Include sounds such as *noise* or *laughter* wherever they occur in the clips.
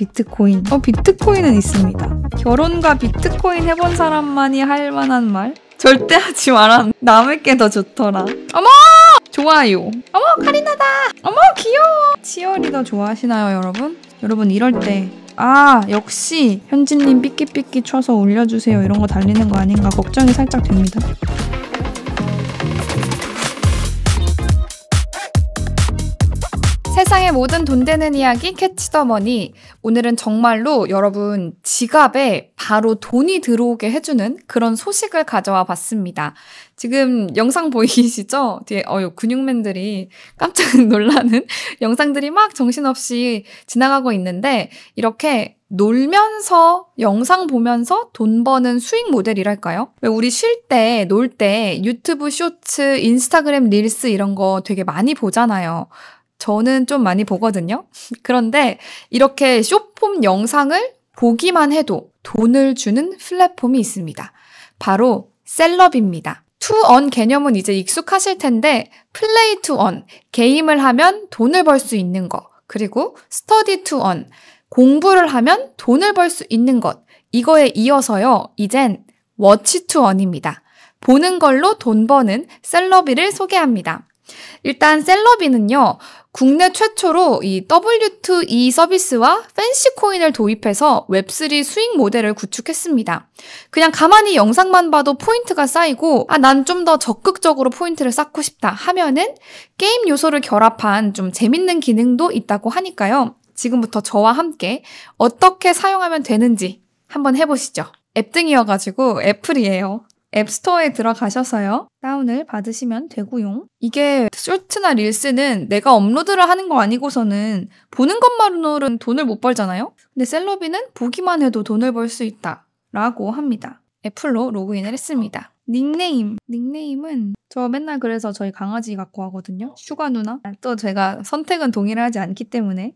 비트코인. 어, 비트코인은 있습니다. 결혼과 비트코인 해본 사람만이 할 만한 말? 절대 하지 마라. 남에게더 좋더라. 어머! 좋아요. 어머, 카리나다! 어머, 귀여워! 치어리더 좋아하시나요, 여러분? 여러분, 이럴 때. 아, 역시 현진님 삐끼삐끼 쳐서 올려주세요. 이런 거 달리는 거 아닌가 걱정이 살짝 됩니다. 세상의 모든 돈 되는 이야기 캐치 더 머니. 오늘은 정말로 여러분 지갑에 바로 돈이 들어오게 해주는 그런 소식을 가져와 봤습니다. 지금 영상 보이시죠? 뒤에 어유 근육맨들이 깜짝 *laughs* 놀라는 영상들이 막 정신없이 지나가고 있는데 이렇게 놀면서 영상 보면서 돈 버는 수익 모델이랄까요? 왜 우리 쉴 때, 놀 때 유튜브 쇼츠, 인스타그램 릴스 이런 거 되게 많이 보잖아요. 저는 좀 많이 보거든요. *laughs* 그런데 이렇게 쇼폼 영상을 보기만 해도 돈을 주는 플랫폼이 있습니다. 바로 셀럽입니다. 투 언 개념은 이제 익숙하실 텐데 플레이 투언 게임을 하면 돈을 벌 수 있는 것 그리고 스터디 투언 공부를 하면 돈을 벌 수 있는 것 이거에 이어서요 이젠 워치 투언입니다. 보는 걸로 돈 버는 셀러비를 소개합니다. 일단 셀러비는요 국내 최초로 이 W2E 서비스와 팬시 코인을 도입해서 웹3 수익 모델을 구축했습니다. 그냥 가만히 영상만 봐도 포인트가 쌓이고 아, 난 좀 더 적극적으로 포인트를 쌓고 싶다 하면은 게임 요소를 결합한 좀 재밌는 기능도 있다고 하니까요. 지금부터 저와 함께 어떻게 사용하면 되는지 한번 해보시죠. 앱 등이어가지고 애플이에요. 앱스토어에 들어가셔서요. 다운을 받으시면 되고요. 이게 쇼트나 릴스는 내가 업로드를 하는 거 아니고서는 보는 것만으로는 돈을 못 벌잖아요. 근데 셀러비는 보기만 해도 돈을 벌 수 있다. 라고 합니다. 애플로 로그인을 했습니다. 닉네임. 닉네임은 저 맨날 그래서 저희 강아지 갖고 하거든요. 슈가 누나. 또 제가 선택은 동일하지 않기 때문에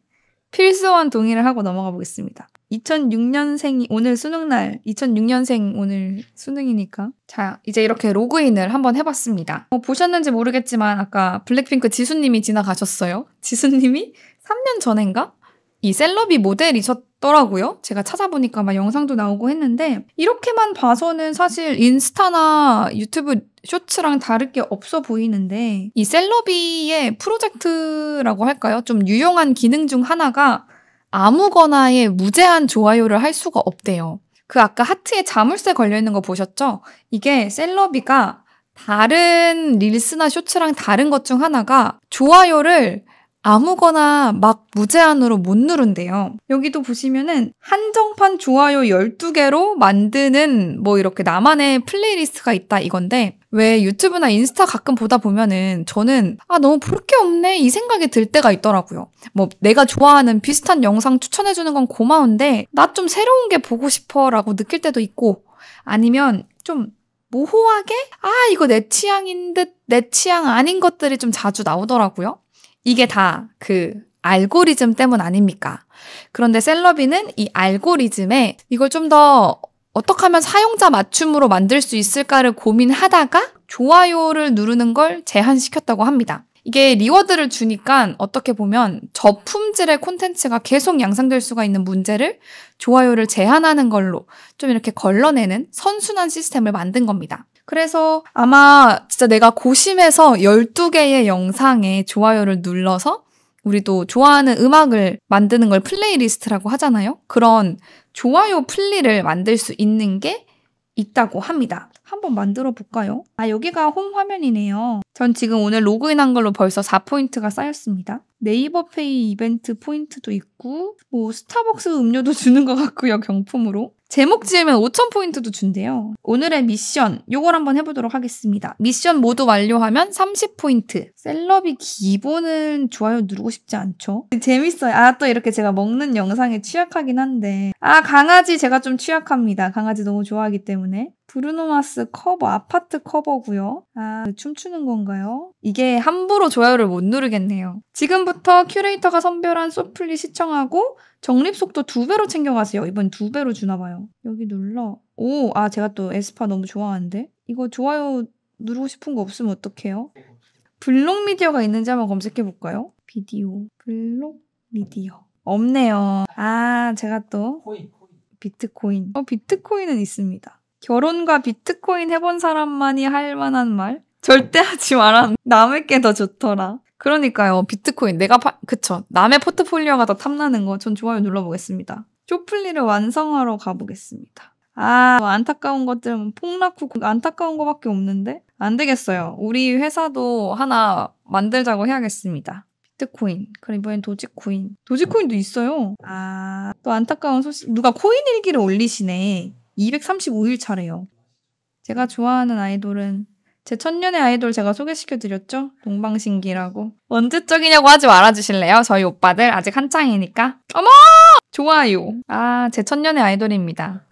필수원 동의를 하고 넘어가 보겠습니다. 2006년생이 오늘 수능날, 2006년생 오늘 수능이니까. 자, 이제 이렇게 로그인을 한번 해봤습니다. 어, 보셨는지 모르겠지만 아까 블랙핑크 지수님이 지나가셨어요. 지수님이 3년 전인가? 이셀러비 모델이셨 더라고요. 제가 찾아보니까 막 영상도 나오고 했는데 이렇게만 봐서는 사실 인스타나 유튜브 쇼츠랑 다를 게 없어 보이는데 이 셀러비의 프로젝트라고 할까요? 좀 유용한 기능 중 하나가 아무거나에 무제한 좋아요를 할 수가 없대요. 그 아까 하트에 자물쇠 걸려있는 거 보셨죠? 이게 셀러비가 다른 릴스나 쇼츠랑 다른 것 중 하나가 좋아요를 아무거나 막 무제한으로 못 누른대요. 여기도 보시면은 한정판 좋아요 12개로 만드는 뭐 이렇게 나만의 플레이리스트가 있다 이건데 왜 유튜브나 인스타 가끔 보다 보면은 저는 아 너무 볼 게 없네 이 생각이 들 때가 있더라고요. 뭐 내가 좋아하는 비슷한 영상 추천해주는 건 고마운데 나 좀 새로운 게 보고 싶어라고 느낄 때도 있고 아니면 좀 모호하게 아 이거 내 취향인 듯 내 취향 아닌 것들이 좀 자주 나오더라고요. 이게 다 그 알고리즘 때문 아닙니까? 그런데 셀러비는이 알고리즘에 이걸 좀 더 어떻게 하면 사용자 맞춤으로 만들 수 있을까를 고민하다가 좋아요를 누르는 걸 제한시켰다고 합니다. 이게 리워드를 주니까 어떻게 보면 저품질의 콘텐츠가 계속 양상될 수가 있는 문제를 좋아요를 제한하는 걸로 좀 이렇게 걸러내는 선순환 시스템을 만든 겁니다. 그래서 아마 진짜 내가 고심해서 12개의 영상에 좋아요를 눌러서 우리도 좋아하는 음악을 만드는 걸 플레이리스트라고 하잖아요. 그런 좋아요 플리를 만들 수 있는 게 있다고 합니다. 한번 만들어 볼까요? 아, 여기가 홈 화면이네요. 전 지금 오늘 로그인한 걸로 벌써 4포인트가 쌓였습니다. 네이버 페이 이벤트 포인트도 있고, 뭐, 스타벅스 음료도 *laughs* 주는 것 같고요, 경품으로. 제목 지으면 5,000포인트도 준대요. 오늘의 미션, 요걸 한번 해보도록 하겠습니다. 미션 모두 완료하면 30포인트. 셀럽이 기본은 좋아요 누르고 싶지 않죠? 재밌어요. 아, 또 이렇게 제가 먹는 영상에 취약하긴 한데. 아, 강아지 제가 좀 취약합니다. 강아지 너무 좋아하기 때문에. 브루노마스 커버, 아파트 커버고요. 아, 춤추는 건가요? 이게 함부로 좋아요를 못 누르겠네요. 지금부터 큐레이터가 선별한 소플리 시청하고 정립 속도 두 배로 챙겨가세요. 이번 두 배로 주나 봐요. 여기 눌러. 오, 아 제가 또 에스파 너무 좋아하는데 이거 좋아요 누르고 싶은 거 없으면 어떡해요? 블록 미디어가 있는지 한번 검색해 볼까요? 비디오 블록 미디어 없네요. 아 제가 또 비트코인. 어 비트코인은 있습니다. 결혼과 비트코인 해본 사람만이 할 만한 말 절대 하지 마라. 남에게 더 좋더라. 그러니까요. 비트코인 내가 파, 그쵸. 남의 포트폴리오가 더 탐나는 거 전 좋아요 눌러보겠습니다. 쇼플리를 완성하러 가보겠습니다. 아 뭐 안타까운 것들은 폭락 후 그 안타까운 거밖에 없는데 안 되겠어요. 우리 회사도 하나 만들자고 해야겠습니다. 비트코인 그리고 이번엔 도지코인 도지코인도 있어요. 아 또 안타까운 소식 누가 코인 일기를 올리시네. 235일 차래요. 제가 좋아하는 아이돌은 제 천년의 아이돌 제가 소개시켜드렸죠? 동방신기라고. 언제적이냐고 하지 말아주실래요? 저희 오빠들 아직 한창이니까. 어머! 좋아요. 아, 제 천년의 아이돌입니다.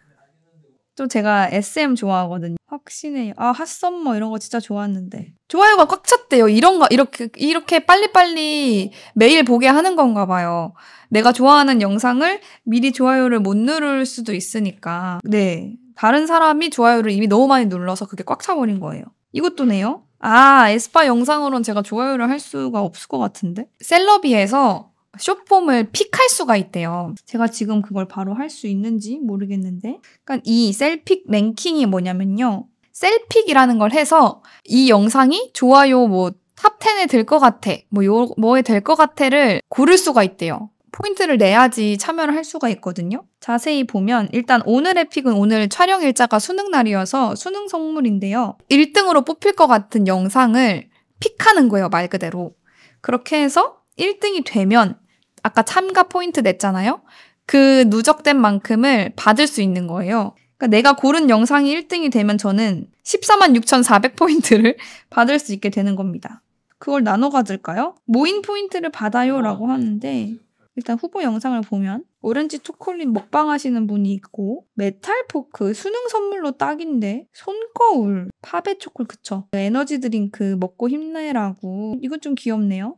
또 제가 SM 좋아하거든요. 확신해요. 아, 핫썸머 뭐 이런 거 진짜 좋았는데. 좋아요가 꽉 찼대요. 이런 거, 이렇게, 이렇게 빨리빨리 매일 보게 하는 건가 봐요. 내가 좋아하는 영상을 미리 좋아요를 못 누를 수도 있으니까. 네. 다른 사람이 좋아요를 이미 너무 많이 눌러서 그게 꽉 차버린 거예요. 이것도 네요? 아, 에스파 영상으로는 제가 좋아요를 할 수가 없을 것 같은데? 셀러비에서 쇼폼을 픽할 수가 있대요. 제가 지금 그걸 바로 할 수 있는지 모르겠는데. 그러니까 이 셀픽 랭킹이 뭐냐면요. 셀픽이라는 걸 해서 이 영상이 좋아요 뭐 탑10에 들 것 같아, 뭐 요, 뭐에 될 것 같아를 고를 수가 있대요. 포인트를 내야지 참여를 할 수가 있거든요. 자세히 보면 일단 오늘의 픽은 오늘 촬영 일자가 수능 날이어서 수능 선물인데요. 1등으로 뽑힐 것 같은 영상을 픽하는 거예요, 말 그대로. 그렇게 해서 1등이 되면 아까 참가 포인트 냈잖아요. 그 누적된 만큼을 받을 수 있는 거예요. 그러니까 내가 고른 영상이 1등이 되면 저는 14만 6,400포인트를 *laughs* 받을 수 있게 되는 겁니다. 그걸 나눠 가질까요? 모인 포인트를 받아요라고 아. 하는데 일단 후보 영상을 보면 오렌지 초콜릿 먹방 하시는 분이 있고 메탈 포크 수능 선물로 딱인데 손거울 파베 초콜 그쵸 그 에너지 드링크 먹고 힘내라고 이거좀 귀엽네요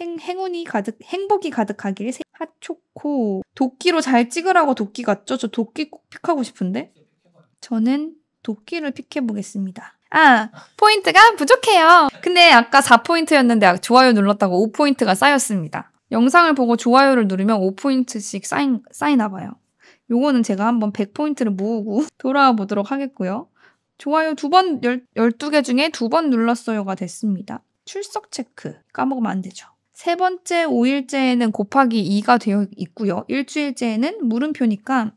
행, 행운이 가득 행복이 가득하길 핫초코 도끼로 잘 찍으라고 도끼 같죠? 저 도끼 꼭 픽하고 싶은데 저는 도끼를 픽해보겠습니다 아, 포인트가 부족해요. 근데 아까 4포인트였는데 좋아요 눌렀다고 5포인트가 쌓였습니다. 영상을 보고 좋아요를 누르면 5포인트씩 쌓인, 쌓이나 봐요. 요거는 제가 한번 100포인트를 모으고 *laughs* 돌아와 보도록 하겠고요. 좋아요 두 번, 12개 중에 두 번 눌렀어요가 됐습니다. 출석 체크 까먹으면 안 되죠. 세 번째 5일째에는 곱하기 2가 되어 있고요. 일주일째에는 물음표니까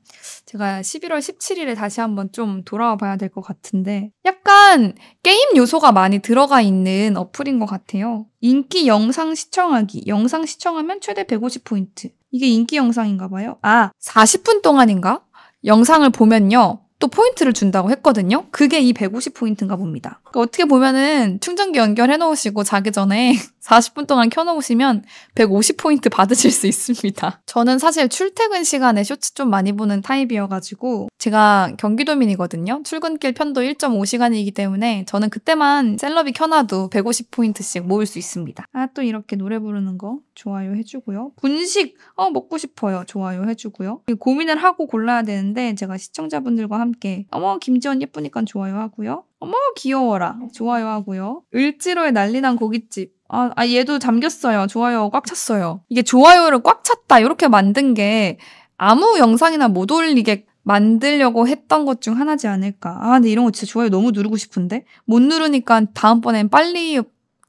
제가 11월 17일에 다시 한번 좀 돌아와 봐야 될 것 같은데 약간 게임 요소가 많이 들어가 있는 어플인 것 같아요. 인기 영상 시청하기. 영상 시청하면 최대 150포인트. 이게 인기 영상인가 봐요. 아, 40분 동안인가? 영상을 보면요. 또 포인트를 준다고 했거든요. 그게 이 150포인트인가 봅니다. 그러니까 어떻게 보면은 충전기 연결해 놓으시고 자기 전에 *laughs* 40분 동안 켜놓으시면 150포인트 받으실 수 있습니다. 저는 사실 출퇴근 시간에 쇼츠 좀 많이 보는 타입이어가지고 제가 경기도민이거든요. 출근길 편도 1.5시간이기 때문에 저는 그때만 셀럽이 켜놔도 150포인트씩 모을 수 있습니다. 아, 또 이렇게 노래 부르는 거 좋아요 해주고요. 분식, 어, 먹고 싶어요. 좋아요 해주고요. 고민을 하고 골라야 되는데 제가 시청자분들과 함께 어머, 김지원 예쁘니까 좋아요 하고요. 어머, 귀여워라. 좋아요 하고요. 을지로의 난리난 고깃집. 아, 아 얘도 잠겼어요. 좋아요 꽉 찼어요. 이게 좋아요를 꽉 찼다 이렇게 만든 게 아무 영상이나 못 올리게 만들려고 했던 것 중 하나지 않을까. 아, 근데 이런 거 진짜 좋아요 너무 누르고 싶은데 못 누르니까 다음번엔 빨리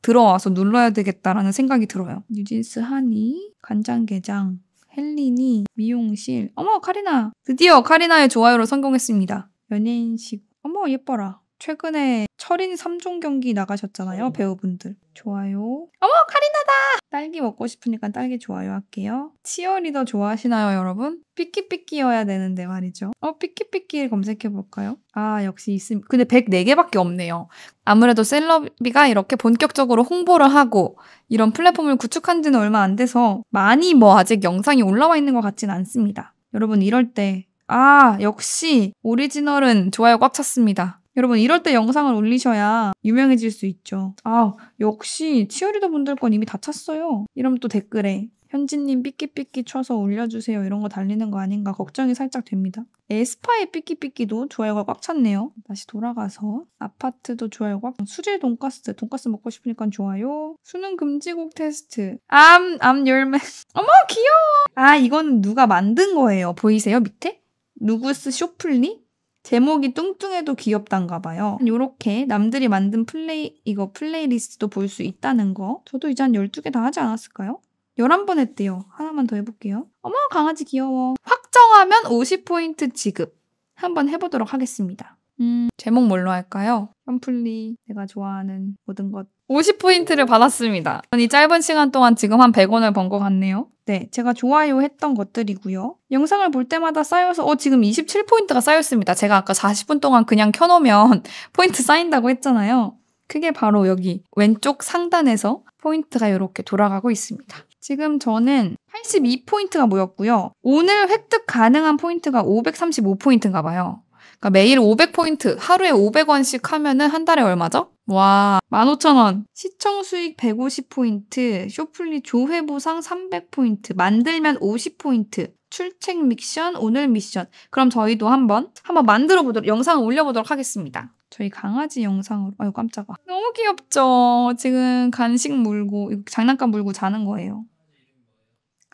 들어와서 눌러야 되겠다라는 생각이 들어요. 뉴진스 하니 간장게장 헬린이 미용실 어머 카리나 드디어 카리나의 좋아요로 성공했습니다. 연예인식 어머 예뻐라. 최근에 철인 3종 경기 나가셨잖아요, 음. 배우분들. 좋아요. 어머, 카리나다! 딸기 먹고 싶으니까 딸기 좋아요 할게요. 치어리더 좋아하시나요, 여러분? 삐끼삐끼여야 되는데 말이죠. 어, 삐끼삐끼 검색해볼까요? 아, 역시 있음. 근데 104개밖에 없네요. 아무래도 셀럽비가 이렇게 본격적으로 홍보를 하고 이런 플랫폼을 구축한 지는 얼마 안 돼서 많이 뭐 아직 영상이 올라와 있는 것 같진 않습니다. 여러분, 이럴 때, 아, 역시 오리지널은 좋아요 꽉 찼습니다. 여러분 이럴 때 영상을 올리셔야 유명해질 수 있죠. 아 역시 치어리더 분들 건 이미 다 찼어요. 이러면 또 댓글에 현진님 삐끼삐끼 쳐서 올려주세요 이런 거 달리는 거 아닌가 걱정이 살짝 됩니다. 에스파의 삐끼삐끼도 좋아요가 꽉 찼네요. 다시 돌아가서 아파트도 좋아요 꽉 수제 돈까스 돈까스 먹고 싶으니까 좋아요. 수능 금지곡 테스트 암 암 열매 *laughs* 어머 귀여워. 아 이건 누가 만든 거예요. 보이세요 밑에? 누구스 쇼플리? 제목이 뚱뚱해도 귀엽단가 봐요. 요렇게 남들이 만든 플레이, 이거 플레이리스트도 볼 수 있다는 거. 저도 이제 한 12개 다 하지 않았을까요? 11번 했대요. 하나만 더 해볼게요. 어머, 강아지 귀여워. 확정하면 50포인트 지급. 한번 해보도록 하겠습니다. 음, 제목 뭘로 할까요? 샴플리 내가 좋아하는 모든 것 50포인트를 받았습니다. 이 짧은 시간 동안 지금 한 100원을 번 것 같네요. 네, 제가 좋아요 했던 것들이고요. 영상을 볼 때마다 쌓여서 어 지금 27포인트가 쌓였습니다. 제가 아까 40분 동안 그냥 켜놓으면 *laughs* 포인트 쌓인다고 했잖아요. 그게 바로 여기 왼쪽 상단에서 포인트가 이렇게 돌아가고 있습니다. 지금 저는 82포인트가 모였고요. 오늘 획득 가능한 포인트가 535포인트인가 봐요. 그러니까 매일 500포인트, 하루에 500원씩 하면은 한 달에 얼마죠? 와, 15,000원. 시청 수익 150포인트, 쇼플리 조회 보상 300포인트, 만들면 50포인트, 출첵 미션, 오늘 미션. 그럼 저희도 한번 한번 만들어 보도록 영상을 올려 보도록 하겠습니다. 저희 강아지 영상으로 아유 깜짝아. 너무 귀엽죠. 지금 간식 물고 장난감 물고 자는 거예요.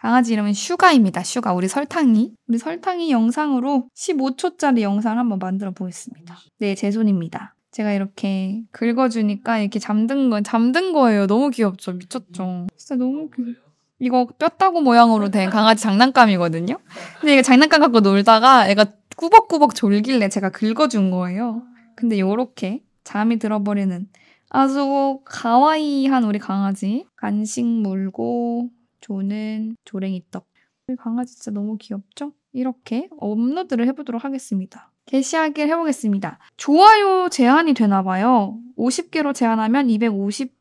강아지 이름은 슈가입니다. 슈가. 우리 설탕이. 우리 설탕이 영상으로 15초짜리 영상을 한번 만들어 보겠습니다. 네, 제 손입니다. 제가 이렇게 긁어주니까 이렇게 잠든 건 잠든 거예요. 너무 귀엽죠? 미쳤죠? 진짜 너무 귀 이거 뼈따구 모양으로 된 강아지 장난감이거든요. 근데 이거 장난감 갖고 놀다가 애가 꾸벅꾸벅 졸길래 제가 긁어준 거예요. 근데 요렇게 잠이 들어버리는 아주 가와이한 우리 강아지 간식 물고 조는 조랭이떡. 우리 강아지 진짜 너무 귀엽죠? 이렇게 업로드를 해보도록 하겠습니다. 게시하기를 해보겠습니다. 좋아요 제한이 되나봐요. 50개로 제한하면 250,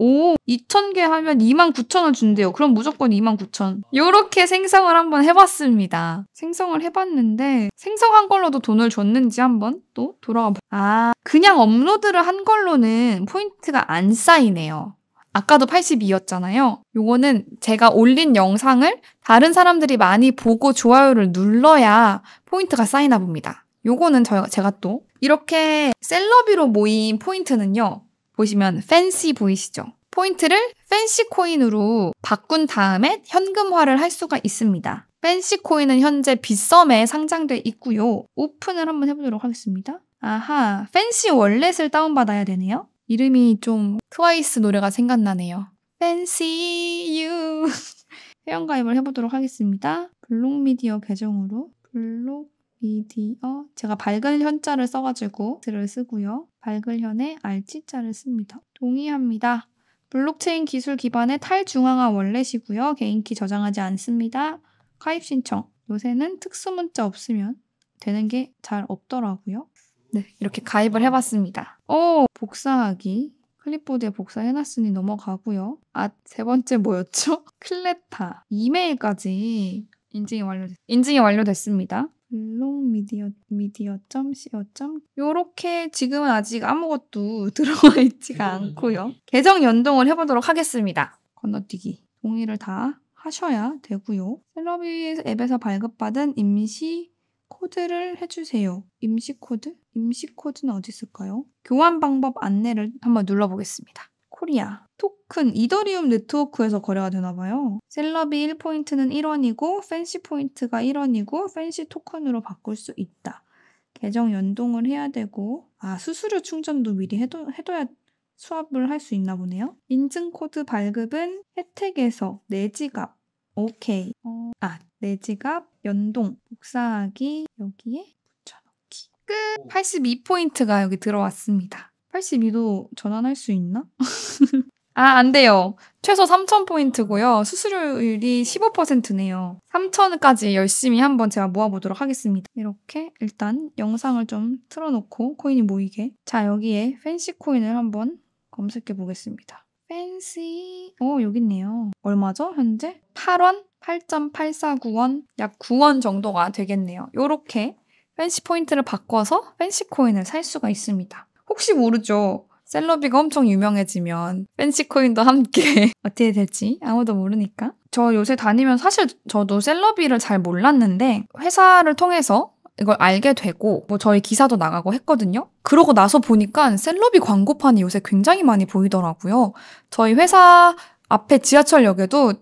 오, 2,000개 하면 29,000원 준대요. 그럼 무조건 29,000. 요렇게 생성을 한번 해봤습니다. 생성을 해봤는데, 생성한 걸로도 돈을 줬는지 한번 또 돌아가 봐. 아, 그냥 업로드를 한 걸로는 포인트가 안 쌓이네요. 아까도 82였잖아요. 요거는 제가 올린 영상을 다른 사람들이 많이 보고 좋아요를 눌러야 포인트가 쌓이나 봅니다. 요거는 저 제가 또 이렇게 셀러비로 모인 포인트는요. 보시면 팬시 보이시죠? 포인트를 팬시 코인으로 바꾼 다음에 현금화를 할 수가 있습니다. 팬시 코인은 현재 빗썸에 상장돼 있고요. 오픈을 한번 해보도록 하겠습니다. 아하, 팬시 월렛을 다운받아야 되네요. 이름이 좀 트와이스 노래가 생각나네요. Fancy You *laughs* 회원가입을 해보도록 하겠습니다. 블록미디어 계정으로 블록미디어 제가 밝은 현자를 써가지고 글을 쓰고요. 밝은 현에 알지자를 씁니다. 동의합니다. 블록체인 기술 기반의 탈중앙화 원래시고요. 개인키 저장하지 않습니다. 가입 신청 요새는 특수문자 없으면 되는 게 잘 없더라고요. 네, 이렇게 가입을 해봤습니다. 오, 어, 복사하기. 클립보드에 복사해놨으니 넘어가고요. 아, 세 번째 뭐였죠? *laughs* 클레타. 이메일까지 인증이 완료됐, 인증이 완료됐습니다. 블록미디어 미디어 점 co 점 요렇게 지금은 아직 아무것도 *laughs* 들어와 있지가 음. 않고요. 계정 연동을 해보도록 하겠습니다. 건너뛰기 동의를 다 하셔야 되고요. 셀러비 앱에서 발급받은 임시 코드를 해주세요. 임시 코드? 임시 코드는 어디 있을까요? 교환 방법 안내를 한번 눌러보겠습니다. 코리아. 토큰 이더리움 네트워크에서 거래가 되나봐요. 셀러비 1포인트는 1원이고 펜시 포인트가 1원이고 펜시 토큰으로 바꿀 수 있다. 계정 연동을 해야 되고 아 수수료 충전도 미리 해도 해둬야 수업을할 수 있나 보네요. 인증코드 발급은 혜택에서 내지갑 네 오케이. 어, 아내 네 지갑, 연동, 복사하기, 여기에 붙여넣기. 끝! 82포인트가 여기 들어왔습니다. 82도 전환할 수 있나? *laughs* 아, 안 돼요. 최소 3,000포인트고요. 수수료율이 15%네요. 3,000까지 열심히 한번 제가 모아보도록 하겠습니다. 이렇게 일단 영상을 좀 틀어놓고 코인이 모이게. 자, 여기에 펜시 코인을 한번 검색해 보겠습니다. 펜시 오, 어, 여기 있네요. 얼마죠? 현재? 8원? 8.849원, 약 9원 정도가 되겠네요. 이렇게 펜시 포인트를 바꿔서 펜시 코인을 살 수가 있습니다. 혹시 모르죠. 셀러비가 엄청 유명해지면 펜시 코인도 함께 *laughs* 어떻게 될지 아무도 모르니까. 저 요새 다니면 사실 저도 셀러비를 잘 몰랐는데 회사를 통해서 이걸 알게 되고 뭐 저희 기사도 나가고 했거든요. 그러고 나서 보니까 셀러비 광고판이 요새 굉장히 많이 보이더라고요. 저희 회사 앞에 지하철역에도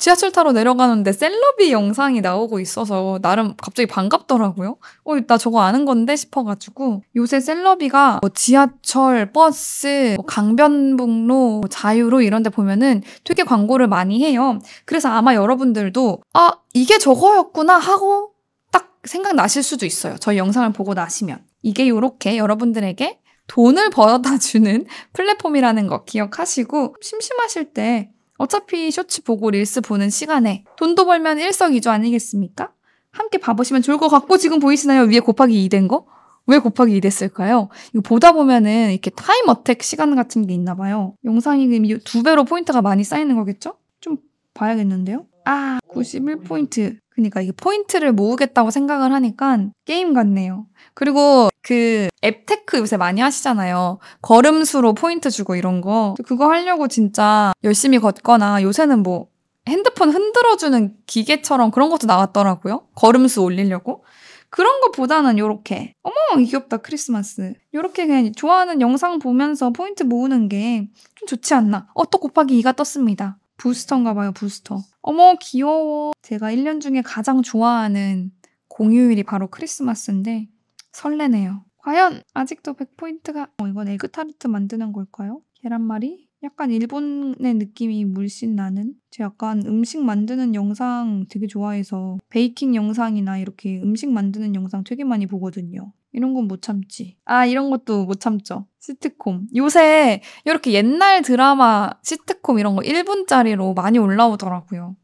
지하철 타러 내려가는데 셀럽이 영상이 나오고 있어서 나름 갑자기 반갑더라고요. 어, 나 저거 아는 건데 싶어가지고 요새 셀럽이가 뭐 지하철, 버스, 뭐 강변북로, 뭐 자유로 이런 데 보면은 되게 광고를 많이 해요. 그래서 아마 여러분들도 아, 이게 저거였구나 하고 딱 생각나실 수도 있어요. 저희 영상을 보고 나시면. 이게 요렇게 여러분들에게 돈을 *laughs* 벌어다 주는 플랫폼이라는 거 기억하시고 심심하실 때 어차피 쇼츠 보고 릴스 보는 시간에 돈도 벌면 일석이조 아니겠습니까? 함께 봐보시면 좋을 것 같고 지금 보이시나요? 위에 곱하기 2 된 거? 왜 곱하기 2 됐을까요? 이거 보다 보면은 이렇게 타임 어택 시간 같은 게 있나 봐요. 영상이 이미 두 배로 포인트가 많이 쌓이는 거겠죠? 좀 봐야겠는데요? 아, 91포인트. 그러니까 이게 포인트를 모으겠다고 생각을 하니까 게임 같네요. 그리고 그 앱테크 요새 많이 하시잖아요. 걸음수로 포인트 주고 이런 거. 그거 하려고 진짜 열심히 걷거나 요새는 뭐 핸드폰 흔들어주는 기계처럼 그런 것도 나왔더라고요. 걸음수 올리려고. 그런 것보다는 요렇게 어머 귀엽다 크리스마스 요렇게 그냥 좋아하는 영상 보면서 포인트 모으는 게 좀 좋지 않나 어또 곱하기 2가 떴습니다 부스터인가 봐요 부스터 어머 귀여워 제가 1년 중에 가장 좋아하는 공휴일이 바로 크리스마스인데 설레네요. 과연 아직도 100포인트가 어, 이건 에그타르트 만드는 걸까요? 계란말이? 약간 일본의 느낌이 물씬 나는? 제가 약간 음식 만드는 영상 되게 좋아해서 베이킹 영상이나 이렇게 음식 만드는 영상 되게 많이 보거든요. 이런 건 못 참지. 아, 이런 것도 못 참죠. 시트콤. 요새 이렇게 옛날 드라마 시트콤 이런 거 1분짜리로 많이 올라오더라고요.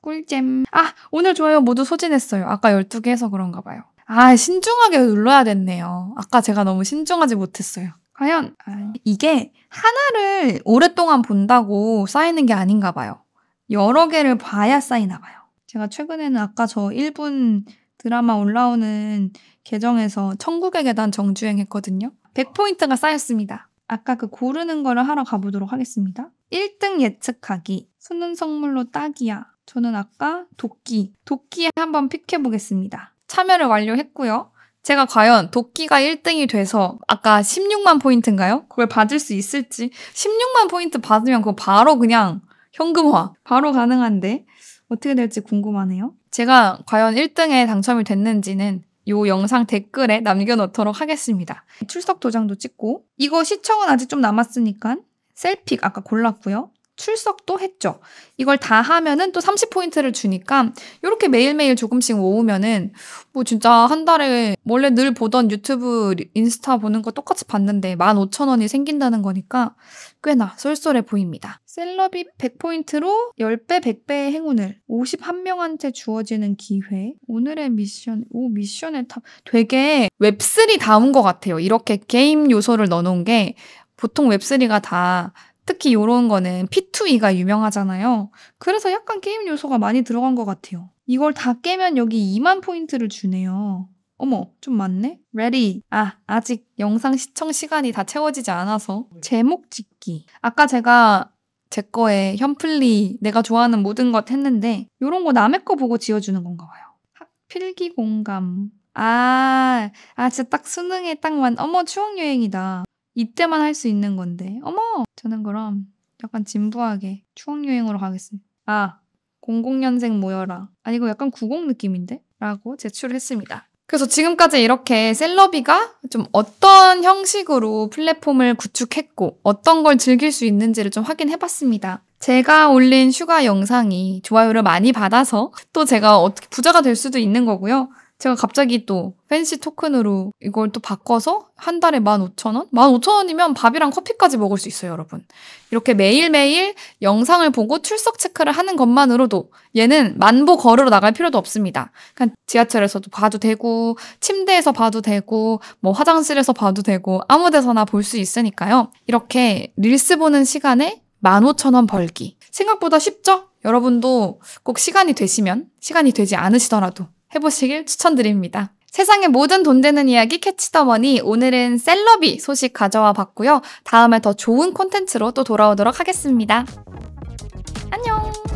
꿀잼. 아, 오늘 좋아요 모두 소진했어요. 아까 12개 해서 그런가 봐요. 아, 신중하게 눌러야 됐네요. 아까 제가 너무 신중하지 못했어요. 과연 아, 이게 하나를 오랫동안 본다고 쌓이는 게 아닌가 봐요. 여러 개를 봐야 쌓이나 봐요. 제가 최근에는 아까 저 1분 드라마 올라오는 계정에서 천국의 계단 정주행 했거든요. 100포인트가 쌓였습니다. 아까 그 고르는 거를 하러 가보도록 하겠습니다. 1등 예측하기. 수능 선물로 딱이야. 저는 아까 도끼. 도끼 한번 픽해보겠습니다. 참여를 완료했고요. 제가 과연 도끼가 1등이 돼서 아까 16만 포인트인가요? 그걸 받을 수 있을지 16만 포인트 받으면 그거 바로 그냥 현금화 바로 가능한데 어떻게 될지 궁금하네요. 제가 과연 1등에 당첨이 됐는지는 요 영상 댓글에 남겨놓도록 하겠습니다. 출석 도장도 찍고 이거 시청은 아직 좀 남았으니까 셀픽 아까 골랐고요. 출석도 했죠. 이걸 다 하면은 또 30포인트를 주니까 이렇게 매일매일 조금씩 모으면은 뭐 진짜 한 달에 원래 늘 보던 유튜브 인스타 보는 거 똑같이 봤는데 15,000원이 생긴다는 거니까 꽤나 쏠쏠해 보입니다. 셀럽이 100포인트로 10배, 100배의 행운을 51명한테 주어지는 기회. 오늘의 미션, 오, 미션의 탑. 되게 웹3 다운 것 같아요. 이렇게 게임 요소를 넣어놓은 게 보통 웹3가 다 특히 이런 거는 P2E가 유명하잖아요. 그래서 약간 게임 요소가 많이 들어간 것 같아요. 이걸 다 깨면 여기 2만 포인트를 주네요. 어머, 좀 많네? Ready. 아, 아직 영상 시청 시간이 다 채워지지 않아서. 제목 짓기. 아까 제가 제 거에 현플리, 내가 좋아하는 모든 것 했는데, 요런 거 남의 거 보고 지어주는 건가 봐요. 필기 공감. 아, 아, 진짜 딱 수능에 딱만, 어머, 추억여행이다. 이때만 할 수 있는 건데. 어머! 저는 그럼 약간 진부하게 추억여행으로 가겠습니다. 아, 00년생 모여라. 아니, 이거 약간 90 느낌인데? 라고 제출을 했습니다. 그래서 지금까지 이렇게 셀러비가 좀 어떤 형식으로 플랫폼을 구축했고 어떤 걸 즐길 수 있는지를 좀 확인해 봤습니다. 제가 올린 슈가 영상이 좋아요를 많이 받아서 또 제가 어떻게 부자가 될 수도 있는 거고요. 제가 갑자기 또 팬시 토큰으로 이걸 또 바꿔서 한 달에 15,000원? 15,000원이면 밥이랑 커피까지 먹을 수 있어요, 여러분. 이렇게 매일매일 영상을 보고 출석 체크를 하는 것만으로도 얘는 만보 걸으러 나갈 필요도 없습니다. 그냥 지하철에서도 봐도 되고, 침대에서 봐도 되고, 뭐 화장실에서 봐도 되고, 아무 데서나 볼 수 있으니까요. 이렇게 릴스 보는 시간에 15,000원 벌기. 생각보다 쉽죠? 여러분도 꼭 시간이 되시면, 시간이 되지 않으시더라도 해보시길 추천드립니다. 세상의 모든 돈 되는 이야기 캐치더머니 오늘은 셀럽이 소식 가져와 봤고요. 다음에 더 좋은 콘텐츠로 또 돌아오도록 하겠습니다. 안녕!